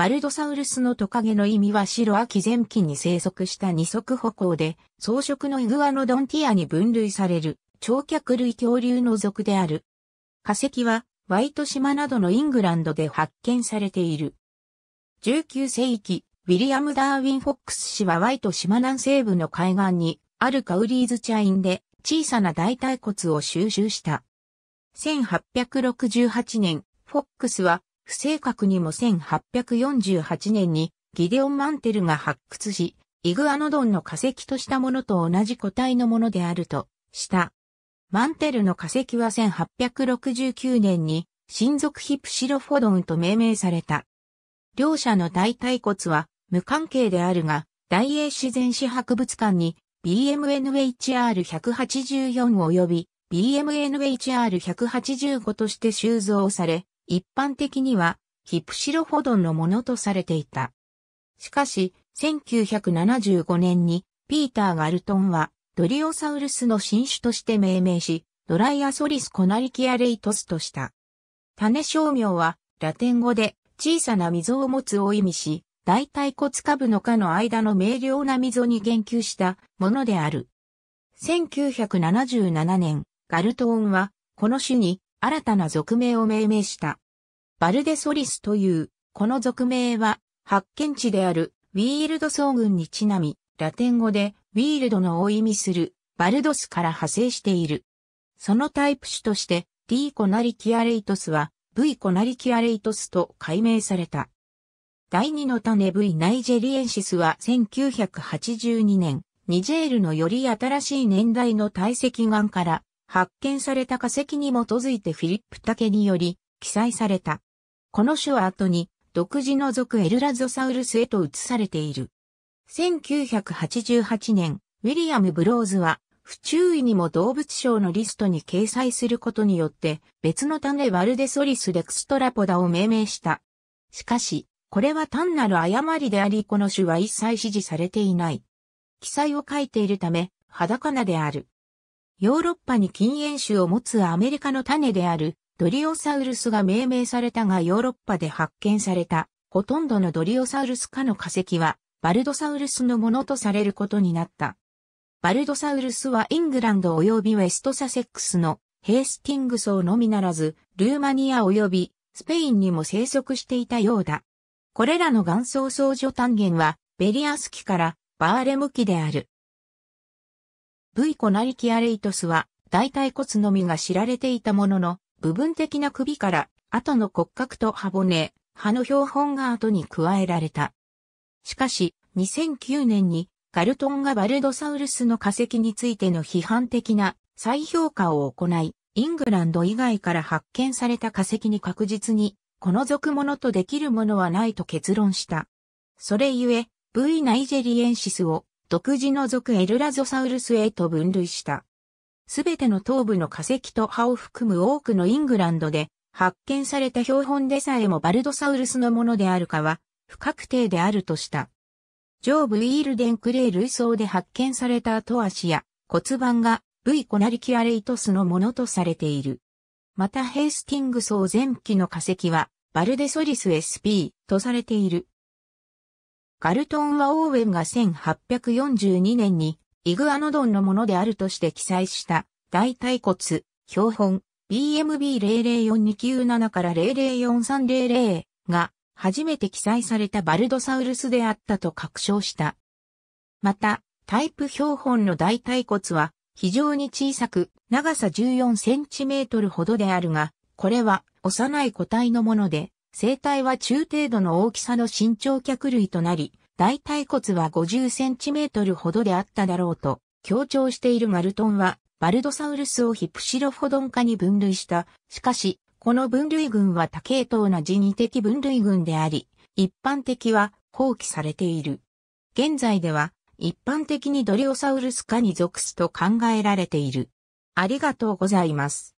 バルドサウルスのトカゲの意味は白秋前期に生息した二足歩行で、草食のイグアノドンティアに分類される、長脚類恐竜の属である。化石は、ワイト島などのイングランドで発見されている。19世紀、ウィリアム・ダーウィン・フォックス氏はワイト島南西部の海岸に、あるカウリーズチインで、小さな大腿骨を収集した。1868年、フォックスは不正確にも1848年にギデオン・マンテルが発掘し、イグアノドンの化石としたものと同じ個体のものであるとした。マンテルの化石は1869年に親族ヒプシロフォドンと命名された。両者の大腿骨は無関係であるが、大英自然史博物館に BMNHR184 及び BMNHR185 として収蔵され、一般的にはヒプシロフォドンのものとされていた。しかし、1975年にピーター・ガルトンはドリオサウルスの新種として命名し、ドライアソリス・コナリキア・レイトスとした。種商名はラテン語で小さな溝を持つを意味し、大腿骨下部の下の間の明瞭な溝に言及したものである。1977年、ガルトーンは、この種に新たな属名を命名した。バルデソリスという、この俗名は、発見地である、ウィールド草群にちなみ、ラテン語で、ウィールドのを意味する、バルドスから派生している。そのタイプ種として、D コナリキアレイトスは、V コナリキアレイトスと改名された。第二の種 V ナイジェリエンシスは1982年、ニジェールのより新しい年代の堆積岩から発見された化石に基づいてフィリップ・竹により記載された。この種は後に独自の属エルラゾサウルスへと移されている。1988年、ウィリアム・ブローズは、不注意にも動物賞のリストに掲載することによって、別の種ワルデソリス・レクストラポダを命名した。しかし、これは単なる誤りであり、この種は一切支持されていない。記載を書いているため、裸なである。ヨーロッパに禁煙種を持つアメリカの種であるドリオサウルスが命名されたがヨーロッパで発見された、ほとんどのドリオサウルス科の化石は、バルドサウルスのものとされることになった。バルドサウルスはイングランド及びウェストサセックスのヘースティング層のみならず、ルーマニア及びスペインにも生息していたようだ。これらの岩層相助単元は、ベリアス期からバーレム期である。V コナリキアレイトスは、大腿骨のみが知られていたものの、部分的な首から、後の骨格と歯骨、歯の標本が後に加えられた。しかし、2009年に、ガルトンがバルドサウルスの化石についての批判的な再評価を行い、イングランド以外から発見された化石に確実に、この属ものとできるものはないと結論した。それゆえ、V ナイジェリエンシスを独自の属エルラゾサウルスへと分類した。すべての頭部の化石と葉を含む多くのイングランドで発見された標本でさえもバルドサウルスのものであるかは不確定であるとした。上部イールデンクレー類層で発見された後足や骨盤が V コナリキュアレイトスのものとされている。またヘイスティング層前期の化石はバルデソリス SP とされている。ガルトンはオーウェンが1842年にイグアノドンのものであるとして記載した大腿骨、標本、BMB0042 9 7から004300が初めて記載されたバルドサウルスであったと確証した。また、タイプ標本の大腿骨は非常に小さく長さ14センチメートルほどであるが、これは幼い個体のもので、生体は中程度の大きさの身長脚類となり、大腿骨は50センチメートルほどであっただろうと強調しているマルトンは、バルドサウルスをヒプシロフォドン化に分類した。しかし、この分類群は多系統な人為的分類群であり、一般的は放棄されている。現在では、一般的にドリオサウルス科に属すと考えられている。ありがとうございます。